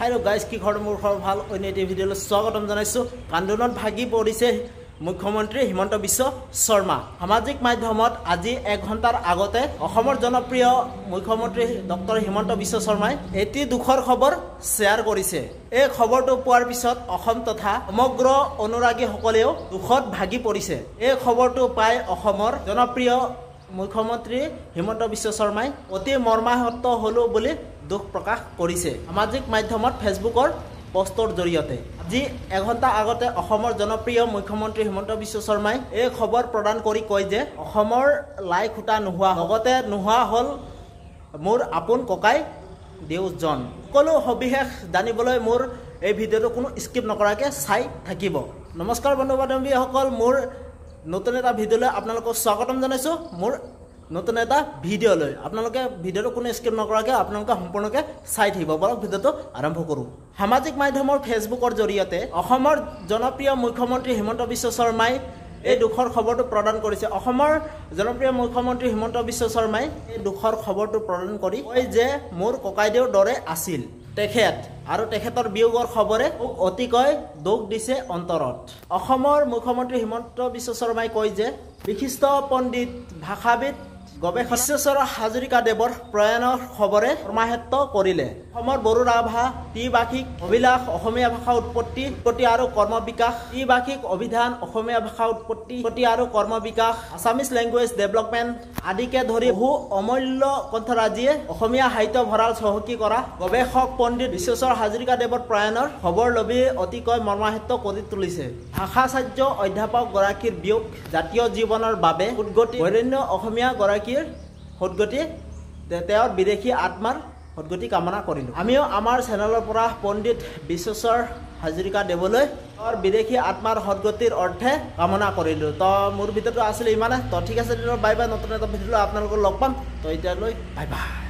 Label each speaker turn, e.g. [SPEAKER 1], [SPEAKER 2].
[SPEAKER 1] হাইলো guys কি ঘৰ মোৰ ঘৰ ভাল অন্য এটি ভিডিঅ'লৈ স্বাগতম জনাইছোঁ কান্দোলনত ভাগি পৰিছে মুখ্যমন্ত্ৰী হিমন্ত বিশ্ব শৰ্মা সামাজিক মাধ্যমত আজি এক ঘণ্টাৰ আগতে অসমৰ জনপ্ৰিয় মুখ্যমন্ত্ৰী ডক্টৰ হিমন্ত বিশ্ব শৰ্মাই এটি দুখৰ খবৰ শ্বেয়াৰ কৰিছে এই খবৰটো পোৱাৰ পিছত অসম তথা সমগ্ৰ অনুৰাগীসকলেও দুখত ভাগি পৰিছে এই খবৰটো পাই অসমৰ জনপ্ৰিয় মুখ্যমন্ত্ৰী হিমন্ত বিশ্ব শৰ্মাই অতি মৰ্মাহত হ'লোঁ বুলি দুখ প্ৰকাশ কৰিছে সামাজিক মাধ্যমত ফেচবুকৰ পষ্টৰ জৰিয়তে আজি এঘণ্টা আগতে অসমৰ জনপ্ৰিয় মুখ্যমন্ত্ৰী হিমন্ত বিশ্ব শৰ্মাই এই খবৰ প্ৰদান কৰি কয় যে অসমৰ লাই খুটা নোহোৱা লগতে নোহোৱা হ'ল মোৰ আপোন ককাই দেউজন সকলো সবিশেষ জানিবলৈ মোৰ এই ভিডিঅ'টো কোনো স্কিপ নকৰাকৈ চাই থাকিব নমস্কাৰ বন্ধু বান্ধৱীসকল মোৰ নতুন এটা ভিডিঅ' লৈ আপোনালোকক স্বাগতম জনাইছোঁ মোৰ নতুন এটা ভিডিঅ' লৈ আপোনালোকে ভিডিঅ'টো কোনো স্কিপ নকৰাকৈ আপোনালোকে সম্পূৰ্ণকৈ চাই থাকিব বাৰু ভিডিঅ'টো আৰম্ভ কৰোঁ সামাজিক মাধ্যমৰ ফেচবুকৰ জৰিয়তে অসমৰ জনপ্ৰিয় মুখ্যমন্ত্ৰী হিমন্ত বিশ্ব শৰ্মাই এই দুখৰ খবৰটো প্ৰদান কৰিছে অসমৰ জনপ্ৰিয় মুখ্যমন্ত্ৰী হিমন্ত বিশ্ব শৰ্মাই এই দুখৰ খবৰটো প্ৰদান কৰি কয় যে মোৰ ককাইদেউৰ দৰে আছিল তেখেত আৰু তেখেতৰ বিয়োগৰ খবৰে অতিকৈ দুখ দিছে অন্তৰত অসমৰ মুখ্যমন্ত্ৰী হিমন্ত বিশ্ব শৰ্মাই কয় যে বিশিষ্ট পণ্ডিত ভাষাবিদ গৱেষণ বিশ্বেশ্বৰ হাজৰিকা দেৱৰ প্ৰয়াণৰ খবৰে কৰ্মাহেত্ব কৰিলে অসমৰ বড়ো ৰাভা বাৰ্ষিক অভিলাষ অসমীয়া ভাষা উৎপত্তি প্ৰতি আৰু কৰ্ম বিকাশ ত্ৰিবাষিক অভিধান অসমীয়া ভাষা উৎপত্তি প্ৰতি আৰু কৰ্ম বিকাশ আছামিজ লেংগুৱেজ ডেভেলপমেণ্ট আদিকে ধৰি বহু অমূল্য কণ্ঠৰাজিয়ে অসমীয়া সাহিত্য ভঁৰাল চহকী কৰা গৱেষক পণ্ডিত বিশ্বেশ্বৰ হাজৰিকা দেৱৰ প্ৰয়াণৰ খবৰ লবি অতিকৈ মৰ্মাহিত কৰি তুলিছে ভাষাচাৰ্য অধ্যাপক গৰাকীৰ বিয়োগ জাতীয় জীৱনৰ বাবে উদগতি অৰণ্য অসমীয়া গৰাকী গৰাকীৰ সদগতি তেওঁ বিদেশী আত্মাৰ সদগতি কামনা কৰিলোঁ আমিও আমাৰ চেনেলৰ পৰা পণ্ডিত বিশ্বেশ্বৰ হাজৰিকা দেৱলৈ তেওঁৰ বিদেশী আত্মাৰ সদগতিৰ অৰ্থে কামনা কৰিলোঁ তো মোৰ ভিতৰতো আছিলে ইমানে তো ঠিক আছে বাই বাই নতুন এটা ভিডিঅ'লৈ আপোনালোকক লগ পাম তো এতিয়ালৈ বাই বাই